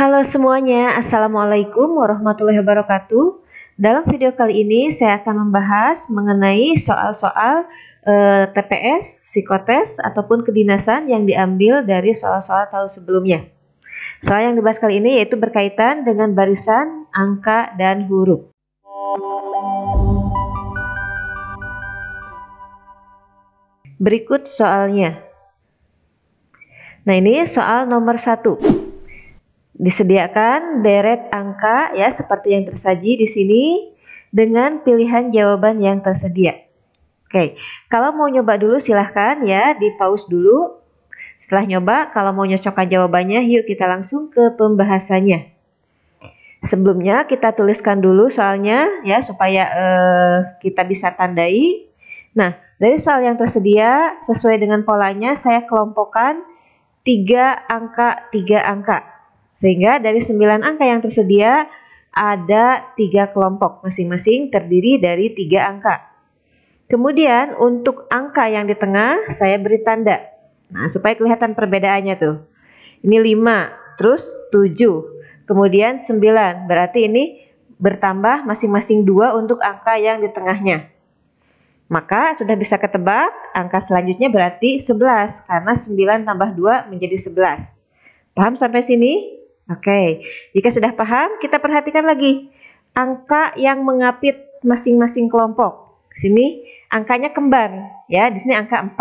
Halo semuanya, Assalamualaikum warahmatullahi wabarakatuh. Dalam video kali ini saya akan membahas mengenai soal-soal eh, TPS, psikotes, ataupun kedinasan yang diambil dari soal-soal tahun sebelumnya. Soal yang dibahas kali ini yaitu berkaitan dengan barisan, angka, dan huruf. Berikut soalnya. Nah ini soal nomor satu. Disediakan deret angka ya seperti yang tersaji di sini dengan pilihan jawaban yang tersedia. Oke, kalau mau nyoba dulu silahkan ya di pause dulu. Setelah nyoba, kalau mau nyocokkan jawabannya, yuk kita langsung ke pembahasannya. Sebelumnya kita tuliskan dulu soalnya ya supaya eh, kita bisa tandai. Nah, dari soal yang tersedia sesuai dengan polanya saya kelompokkan tiga angka tiga angka. Sehingga dari 9 angka yang tersedia ada tiga kelompok masing-masing terdiri dari tiga angka. Kemudian untuk angka yang di tengah saya beri tanda. Nah, supaya kelihatan perbedaannya tuh. Ini 5, terus 7, kemudian 9. Berarti ini bertambah masing-masing dua untuk angka yang di tengahnya. Maka sudah bisa ketebak angka selanjutnya berarti 11 karena 9 tambah 2 menjadi 11. Paham sampai sini? Oke, okay. jika sudah paham, kita perhatikan lagi angka yang mengapit masing-masing kelompok. Sini angkanya kembar, ya. Di sini angka 4.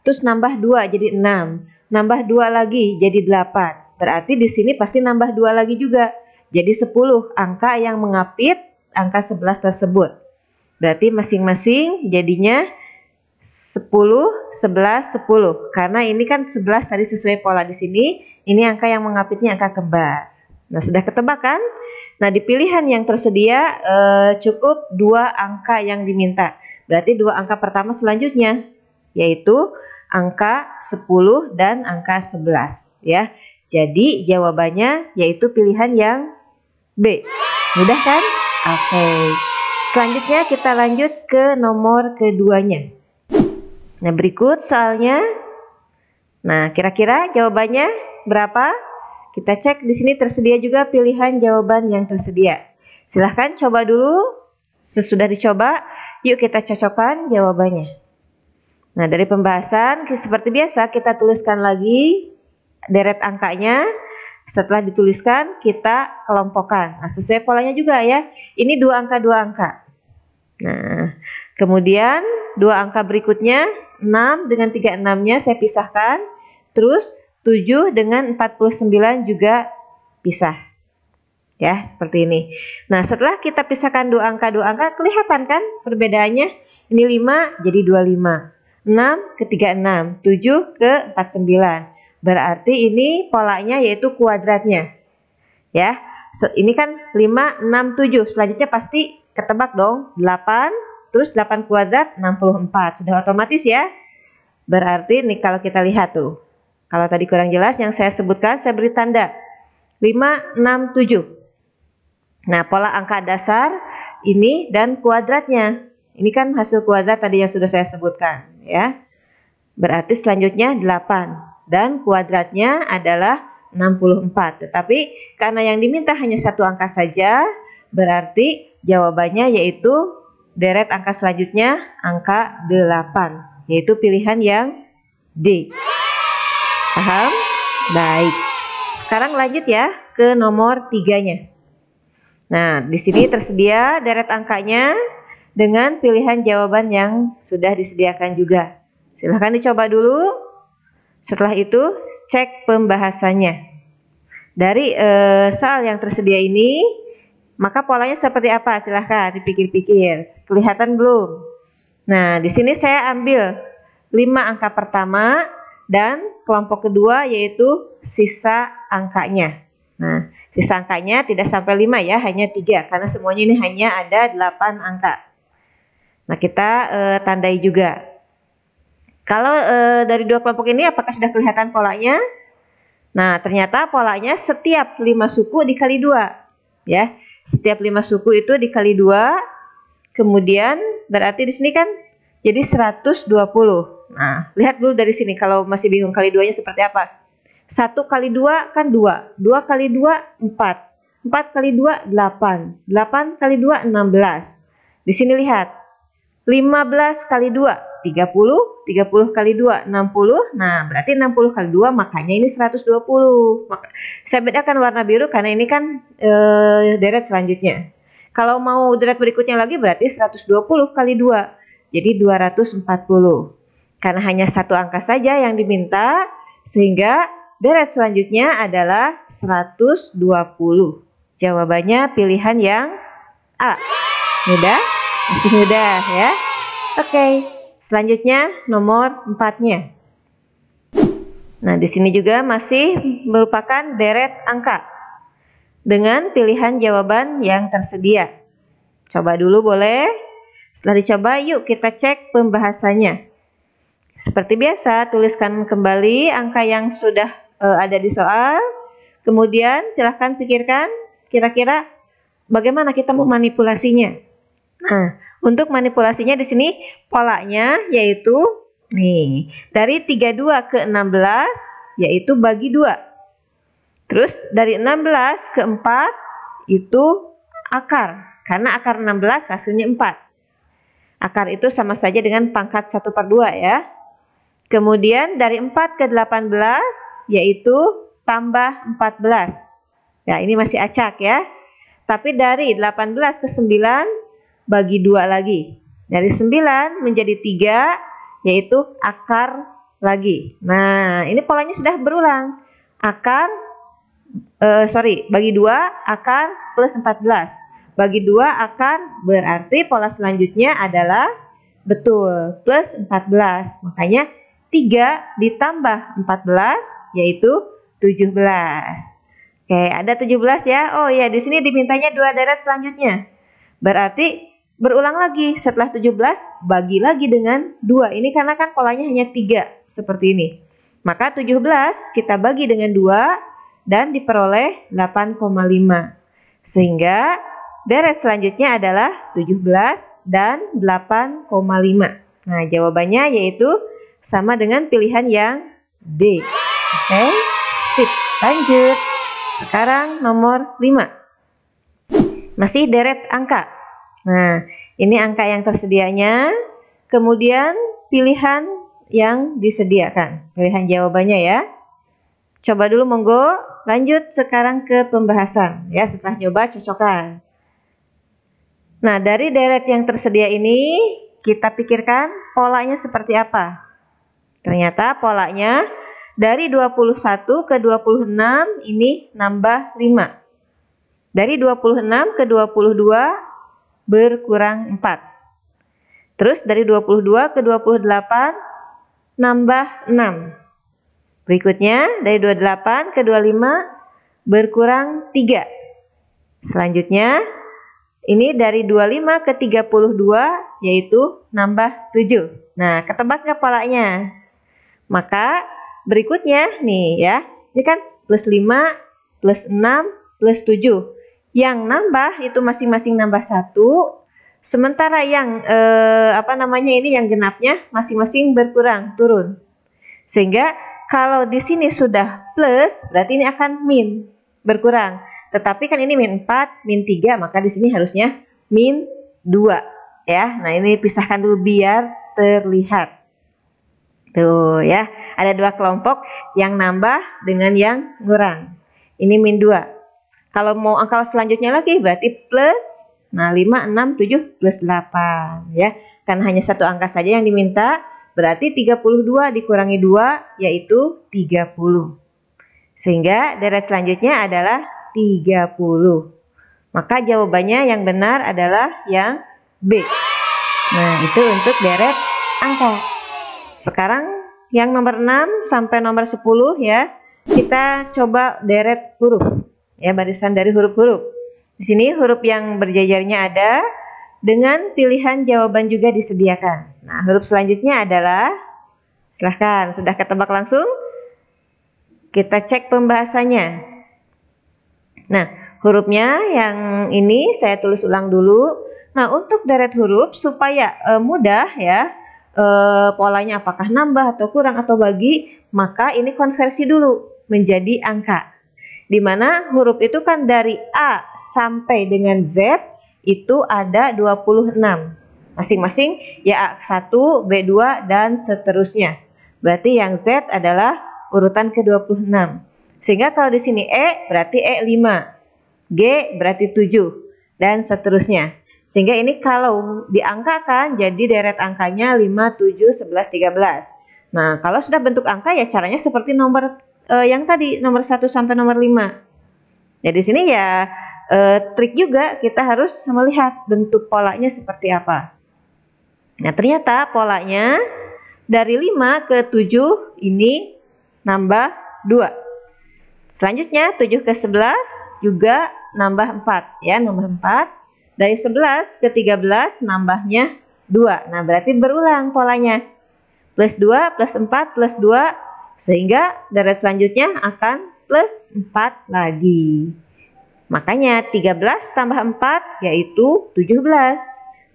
Terus nambah 2 jadi 6. Nambah 2 lagi jadi 8. Berarti di sini pasti nambah 2 lagi juga. Jadi 10 angka yang mengapit angka 11 tersebut. Berarti masing-masing jadinya 10, 11, 10. Karena ini kan 11 tadi sesuai pola di sini. Ini angka yang mengapitnya angka kembar. Nah, sudah ketebak kan? Nah, di pilihan yang tersedia eh, cukup dua angka yang diminta. Berarti dua angka pertama selanjutnya, yaitu angka 10 dan angka 11. ya. Jadi, jawabannya yaitu pilihan yang B. Mudah kan? Oke. Okay. Selanjutnya kita lanjut ke nomor keduanya. Nah, berikut soalnya. Nah, kira-kira jawabannya berapa? Kita cek di sini tersedia juga pilihan jawaban yang tersedia. Silahkan coba dulu. Sesudah dicoba, yuk kita cocokkan jawabannya. Nah, dari pembahasan seperti biasa kita tuliskan lagi deret angkanya. Setelah dituliskan, kita kelompokkan. Nah, sesuai polanya juga ya. Ini dua angka, dua angka. Nah, kemudian dua angka berikutnya 6 dengan 36-nya saya pisahkan. Terus 7 dengan 49 juga pisah. Ya, seperti ini. Nah, setelah kita pisahkan dua angka-dua angka, kelihatan kan perbedaannya? Ini 5 jadi 25. 6 ke 36, 7 ke 49. Berarti ini polanya yaitu kuadratnya. Ya, ini kan 5, 6, 7. Selanjutnya pasti ketebak dong, 8, terus 8 kuadrat 64. Sudah otomatis ya. Berarti nih kalau kita lihat tuh. Kalau tadi kurang jelas yang saya sebutkan saya beri tanda 5, 6, 7. Nah pola angka dasar ini dan kuadratnya. Ini kan hasil kuadrat tadi yang sudah saya sebutkan ya. Berarti selanjutnya 8 dan kuadratnya adalah 64. Tetapi karena yang diminta hanya satu angka saja berarti jawabannya yaitu Deret angka selanjutnya angka 8, yaitu pilihan yang D. Paham? Baik. Sekarang lanjut ya ke nomor tiganya. Nah, di sini tersedia deret angkanya dengan pilihan jawaban yang sudah disediakan juga. Silahkan dicoba dulu. Setelah itu, cek pembahasannya. Dari eh, soal yang tersedia ini, maka polanya seperti apa? Silahkan dipikir-pikir. Kelihatan belum? Nah, di sini saya ambil 5 angka pertama dan kelompok kedua yaitu sisa angkanya. Nah, sisa angkanya tidak sampai 5 ya, hanya 3 karena semuanya ini hanya ada 8 angka. Nah, kita e, tandai juga. Kalau e, dari dua kelompok ini apakah sudah kelihatan polanya? Nah, ternyata polanya setiap 5 suku dikali 2 ya setiap lima suku itu dikali dua kemudian berarti di sini kan jadi 120 nah lihat dulu dari sini kalau masih bingung kali duanya seperti apa 1 kali dua kan dua, dua kali dua empat, empat kali dua delapan, delapan kali dua enam belas. di sini lihat 15 kali 2 30, 30 kali 2 60. Nah, berarti 60 kali 2 makanya ini 120. Maka, saya bedakan warna biru karena ini kan e, deret selanjutnya. Kalau mau deret berikutnya lagi berarti 120 kali 2. Jadi 240. Karena hanya satu angka saja yang diminta sehingga deret selanjutnya adalah 120. Jawabannya pilihan yang A. Mudah? Masih mudah ya. Oke. Okay. Selanjutnya nomor empatnya. Nah, di sini juga masih merupakan deret angka dengan pilihan jawaban yang tersedia. Coba dulu boleh? Setelah dicoba, yuk kita cek pembahasannya. Seperti biasa, tuliskan kembali angka yang sudah e, ada di soal. Kemudian silahkan pikirkan kira-kira bagaimana kita memanipulasinya. Nah, untuk manipulasinya di sini polanya yaitu nih, dari 32 ke 16 yaitu bagi 2. Terus dari 16 ke 4 itu akar. Karena akar 16 hasilnya 4. Akar itu sama saja dengan pangkat 1 per 2 ya. Kemudian dari 4 ke 18 yaitu tambah 14. Ya nah, ini masih acak ya. Tapi dari 18 ke 9 bagi dua lagi. Dari 9 menjadi 3 yaitu akar lagi. Nah, ini polanya sudah berulang. Akar eh, sorry, bagi dua akar plus 14. Bagi dua akar berarti pola selanjutnya adalah betul plus 14. Makanya 3 ditambah 14 yaitu 17. Oke, ada 17 ya. Oh iya, di sini dimintanya dua deret selanjutnya. Berarti Berulang lagi setelah 17 bagi lagi dengan 2. Ini karena kan polanya hanya 3 seperti ini. Maka 17 kita bagi dengan 2 dan diperoleh 8,5. Sehingga deret selanjutnya adalah 17 dan 8,5. Nah, jawabannya yaitu sama dengan pilihan yang D. Oke, okay? sip. Lanjut. Sekarang nomor 5. Masih deret angka. Nah, ini angka yang tersedianya. Kemudian pilihan yang disediakan. Pilihan jawabannya ya. Coba dulu monggo, lanjut sekarang ke pembahasan ya setelah nyoba cocokkan. Nah, dari deret yang tersedia ini kita pikirkan polanya seperti apa. Ternyata polanya dari 21 ke 26 ini nambah 5. Dari 26 ke 22 berkurang 4. Terus dari 22 ke 28 nambah 6. Berikutnya dari 28 ke 25 berkurang 3. Selanjutnya ini dari 25 ke 32 yaitu nambah 7. Nah, ketebak nggak polanya? Maka berikutnya nih ya, ini kan plus 5, plus 6, plus 7 yang nambah itu masing-masing nambah satu sementara yang eh, apa namanya ini yang genapnya masing-masing berkurang turun sehingga kalau di sini sudah plus berarti ini akan min berkurang tetapi kan ini min 4 min 3 maka di sini harusnya min 2 ya nah ini pisahkan dulu biar terlihat tuh ya ada dua kelompok yang nambah dengan yang kurang ini min 2 kalau mau angka selanjutnya lagi berarti plus nah 5 6 7 plus 8 ya. Karena hanya satu angka saja yang diminta, berarti 32 dikurangi 2 yaitu 30. Sehingga deret selanjutnya adalah 30. Maka jawabannya yang benar adalah yang B. Nah, itu untuk deret angka. Sekarang yang nomor 6 sampai nomor 10 ya, kita coba deret huruf ya barisan dari huruf-huruf. Di sini huruf yang berjajarnya ada dengan pilihan jawaban juga disediakan. Nah, huruf selanjutnya adalah silahkan sudah ketebak langsung. Kita cek pembahasannya. Nah, hurufnya yang ini saya tulis ulang dulu. Nah, untuk deret huruf supaya e, mudah ya e, polanya apakah nambah atau kurang atau bagi, maka ini konversi dulu menjadi angka di mana huruf itu kan dari A sampai dengan Z itu ada 26. Masing-masing ya A1, B2, dan seterusnya. Berarti yang Z adalah urutan ke-26. Sehingga kalau di sini E berarti E 5, G berarti 7, dan seterusnya. Sehingga ini kalau diangkakan jadi deret angkanya 5, 7, 11, 13. Nah, kalau sudah bentuk angka ya caranya seperti nomor uh, yang tadi nomor 1 sampai nomor 5. Nah, ya, di sini ya uh, trik juga kita harus melihat bentuk polanya seperti apa. Nah, ternyata polanya dari 5 ke 7 ini nambah 2. Selanjutnya 7 ke 11 juga nambah 4 ya, nambah 4. Dari 11 ke 13 nambahnya 2. Nah, berarti berulang polanya. Plus 2, plus 4, plus 2, sehingga deret selanjutnya akan plus 4 lagi. Makanya 13 tambah 4 yaitu 17.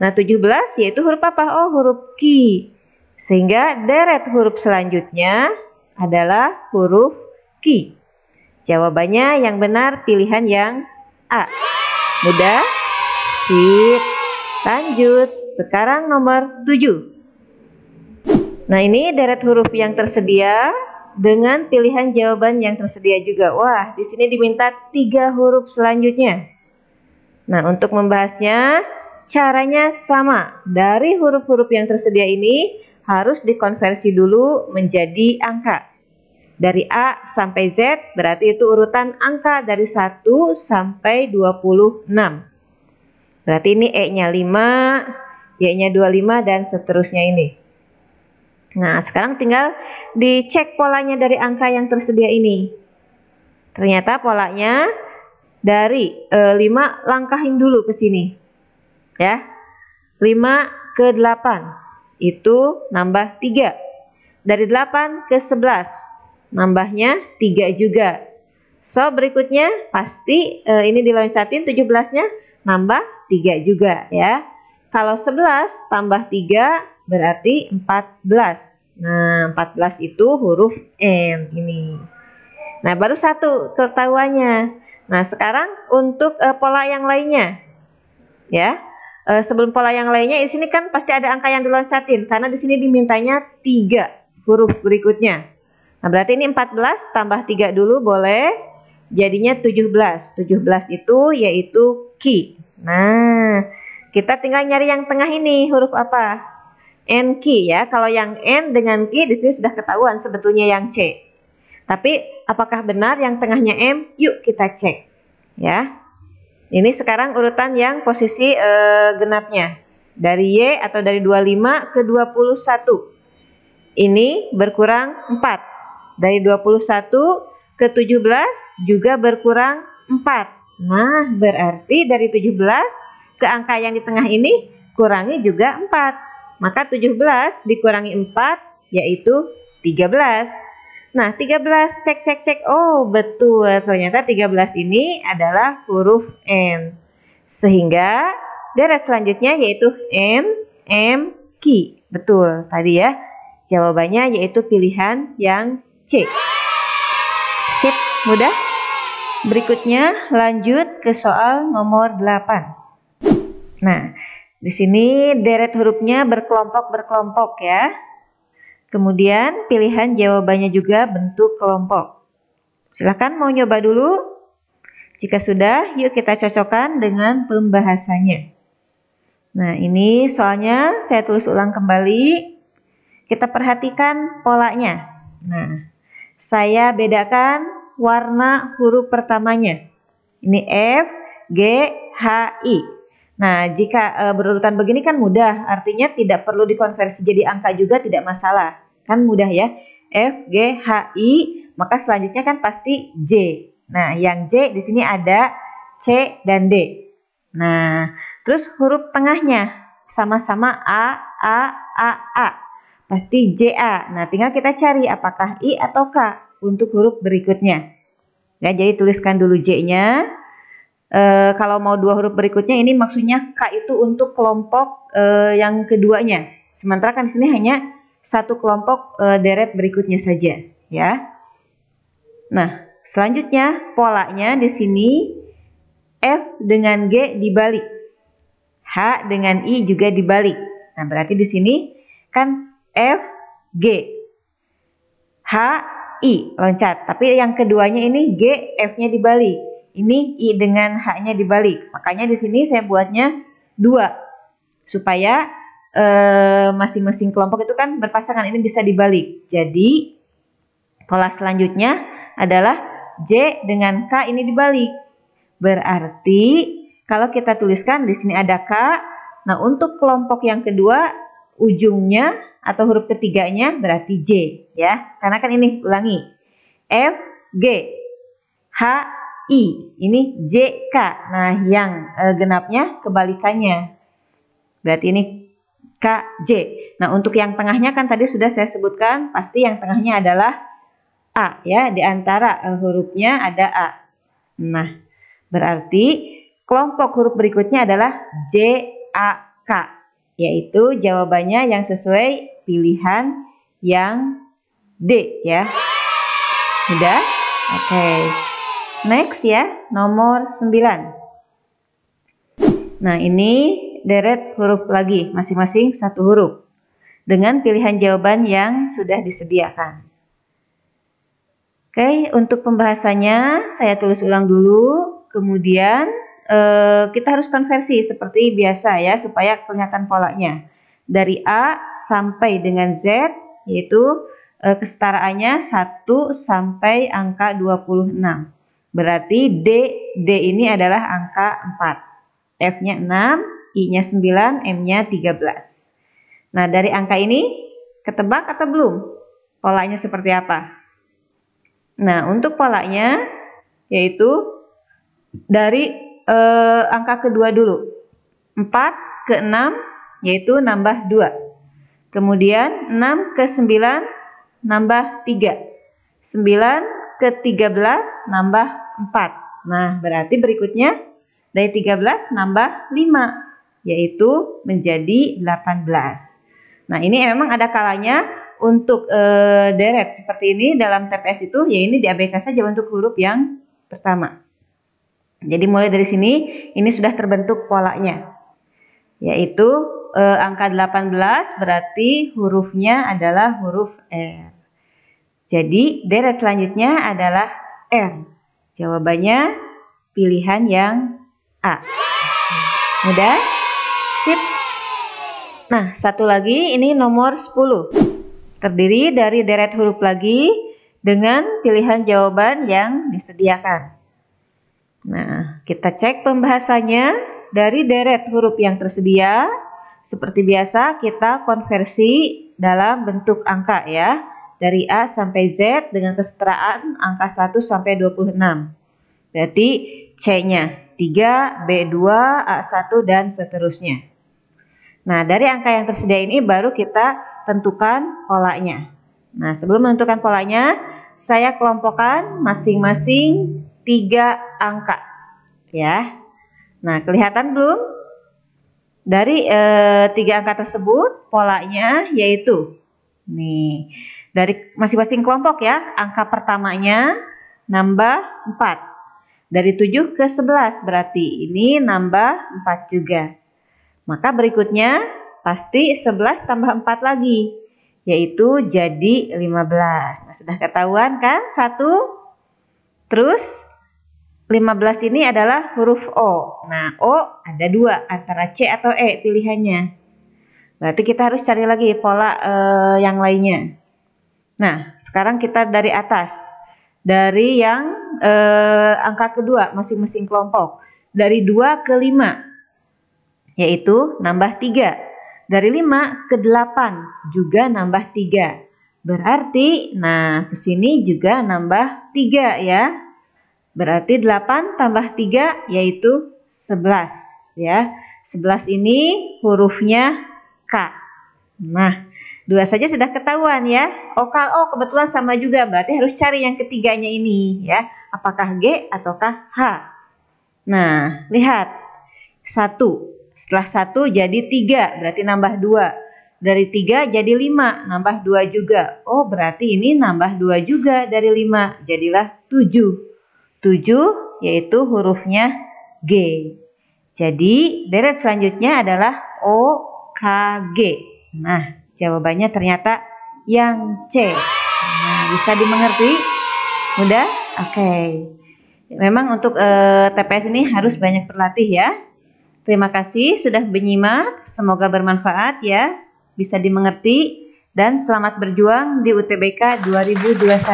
Nah 17 yaitu huruf apa? Oh huruf Ki. Sehingga deret huruf selanjutnya adalah huruf Ki. Jawabannya yang benar pilihan yang A. Mudah? Sip. Lanjut. Sekarang nomor 7. Nah ini deret huruf yang tersedia dengan pilihan jawaban yang tersedia juga. Wah, di sini diminta tiga huruf selanjutnya. Nah, untuk membahasnya, caranya sama. Dari huruf-huruf yang tersedia ini harus dikonversi dulu menjadi angka. Dari A sampai Z berarti itu urutan angka dari 1 sampai 26. Berarti ini E-nya 5, Y-nya 25, dan seterusnya ini. Nah, sekarang tinggal dicek polanya dari angka yang tersedia ini. Ternyata polanya dari e, eh, 5 langkahin dulu ke sini. Ya. 5 ke 8 itu nambah 3. Dari 8 ke 11 nambahnya 3 juga. So, berikutnya pasti e, ini diloncatin 17-nya nambah 3 juga ya. Kalau 11 tambah 3 berarti 14. Nah, 14 itu huruf N ini. Nah, baru satu ketahuannya. Nah, sekarang untuk uh, pola yang lainnya. Ya. Uh, sebelum pola yang lainnya di sini kan pasti ada angka yang diloncatin karena di sini dimintanya 3 huruf berikutnya. Nah, berarti ini 14 tambah 3 dulu boleh. Jadinya 17. 17 itu yaitu ki. Nah, kita tinggal nyari yang tengah ini, huruf apa? N Q ya. Kalau yang N dengan Q di sini sudah ketahuan sebetulnya yang C. Tapi apakah benar yang tengahnya M? Yuk kita cek. Ya. Ini sekarang urutan yang posisi eh, genapnya. Dari Y atau dari 25 ke 21. Ini berkurang 4. Dari 21 ke 17 juga berkurang 4. Nah, berarti dari 17 ke angka yang di tengah ini kurangi juga 4. Maka 17 dikurangi 4 yaitu 13. Nah, 13 cek cek cek. Oh, betul. Ternyata 13 ini adalah huruf N. Sehingga daerah selanjutnya yaitu N, M, Q. Betul tadi ya. Jawabannya yaitu pilihan yang C. Sip, mudah. Berikutnya lanjut ke soal nomor 8. Nah, di sini deret hurufnya berkelompok-berkelompok ya. Kemudian pilihan jawabannya juga bentuk kelompok. Silahkan mau nyoba dulu. Jika sudah, yuk kita cocokkan dengan pembahasannya. Nah, ini soalnya saya tulis ulang kembali. Kita perhatikan polanya. Nah, saya bedakan warna huruf pertamanya. Ini F, G, H, I. Nah, jika e, berurutan begini kan mudah, artinya tidak perlu dikonversi jadi angka juga tidak masalah. Kan mudah ya. F, G, H, I, maka selanjutnya kan pasti J. Nah, yang J di sini ada C dan D. Nah, terus huruf tengahnya sama-sama A, A, A, A. Pasti J A. Nah, tinggal kita cari apakah I atau K untuk huruf berikutnya. Ya, jadi tuliskan dulu J-nya. E, kalau mau dua huruf berikutnya ini maksudnya K itu untuk kelompok e, yang keduanya. Sementara kan di sini hanya satu kelompok e, deret berikutnya saja, ya. Nah, selanjutnya polanya di sini F dengan G dibalik. H dengan I juga dibalik. Nah, berarti di sini kan F G H I loncat. Tapi yang keduanya ini G F-nya dibalik. Ini i dengan h-nya dibalik. Makanya di sini saya buatnya dua supaya eh, masing-masing e, kelompok itu kan berpasangan. Ini bisa dibalik. Jadi pola selanjutnya adalah j dengan k ini dibalik. Berarti kalau kita tuliskan di sini ada k. Nah untuk kelompok yang kedua ujungnya atau huruf ketiganya berarti j ya. Karena kan ini ulangi f G, H, I. Ini JK. Nah, yang eh, genapnya kebalikannya. Berarti ini KJ. Nah, untuk yang tengahnya kan tadi sudah saya sebutkan, pasti yang tengahnya adalah A ya, di antara eh, hurufnya ada A. Nah, berarti kelompok huruf berikutnya adalah JAK, yaitu jawabannya yang sesuai pilihan yang D ya. Sudah? Oke. Okay. Next ya, nomor 9. Nah, ini deret huruf lagi, masing-masing satu huruf. Dengan pilihan jawaban yang sudah disediakan. Oke, untuk pembahasannya saya tulis ulang dulu, kemudian eh, kita harus konversi seperti biasa ya, supaya kelihatan polanya. Dari A sampai dengan Z, yaitu eh, kesetaraannya 1 sampai angka 26. Berarti D, D ini adalah angka 4. F-nya 6, I-nya 9, M-nya 13. Nah, dari angka ini ketebak atau belum? Polanya seperti apa? Nah, untuk polanya yaitu dari eh, angka kedua dulu. 4 ke 6 yaitu nambah 2. Kemudian 6 ke 9 nambah 3. 9 ke-13 nambah 4. Nah, berarti berikutnya dari 13 nambah 5, yaitu menjadi 18. Nah, ini memang ada kalanya untuk e, deret seperti ini dalam TPS itu, ya ini diabaikan saja untuk huruf yang pertama. Jadi mulai dari sini, ini sudah terbentuk polanya, yaitu e, angka 18 berarti hurufnya adalah huruf R. Jadi deret selanjutnya adalah R. Jawabannya pilihan yang A. Mudah? Sip. Nah, satu lagi ini nomor 10. Terdiri dari deret huruf lagi dengan pilihan jawaban yang disediakan. Nah, kita cek pembahasannya dari deret huruf yang tersedia. Seperti biasa, kita konversi dalam bentuk angka ya dari A sampai Z dengan kesetaraan angka 1 sampai 26. Berarti C-nya 3, B2, A1 dan seterusnya. Nah, dari angka yang tersedia ini baru kita tentukan polanya. Nah, sebelum menentukan polanya, saya kelompokkan masing-masing 3 angka. Ya. Nah, kelihatan belum? Dari e, tiga angka tersebut polanya yaitu nih dari masing-masing kelompok ya, angka pertamanya nambah 4. Dari 7 ke 11 berarti ini nambah 4 juga. Maka berikutnya pasti 11 tambah 4 lagi, yaitu jadi 15. Nah, sudah ketahuan kan? 1 terus 15 ini adalah huruf O. Nah, O ada dua, antara C atau E pilihannya. Berarti kita harus cari lagi pola eh, yang lainnya. Nah, sekarang kita dari atas. Dari yang eh, angka kedua masing-masing kelompok. Dari 2 ke 5 yaitu nambah 3. Dari 5 ke 8 juga nambah 3. Berarti nah ke sini juga nambah 3 ya. Berarti 8 tambah 3 yaitu 11 ya. 11 ini hurufnya K. Nah, Dua saja sudah ketahuan ya. Oh, kalau oh, kebetulan sama juga berarti harus cari yang ketiganya ini ya. Apakah G ataukah H? Nah, lihat. Satu. Setelah satu jadi tiga, berarti nambah dua. Dari tiga jadi lima, nambah dua juga. Oh, berarti ini nambah dua juga dari lima, jadilah tujuh. Tujuh yaitu hurufnya G. Jadi, deret selanjutnya adalah o k g Nah, Jawabannya ternyata yang C. Nah, bisa dimengerti? Mudah? Oke. Okay. Memang untuk uh, eh, TPS ini harus banyak berlatih ya. Terima kasih sudah menyimak, semoga bermanfaat ya, bisa dimengerti dan selamat berjuang di UTBK 2021.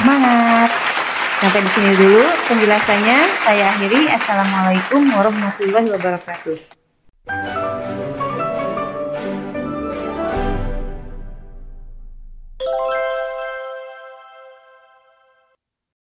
Semangat. Sampai di sini dulu penjelasannya. Saya akhiri. Assalamualaikum warahmatullahi wabarakatuh.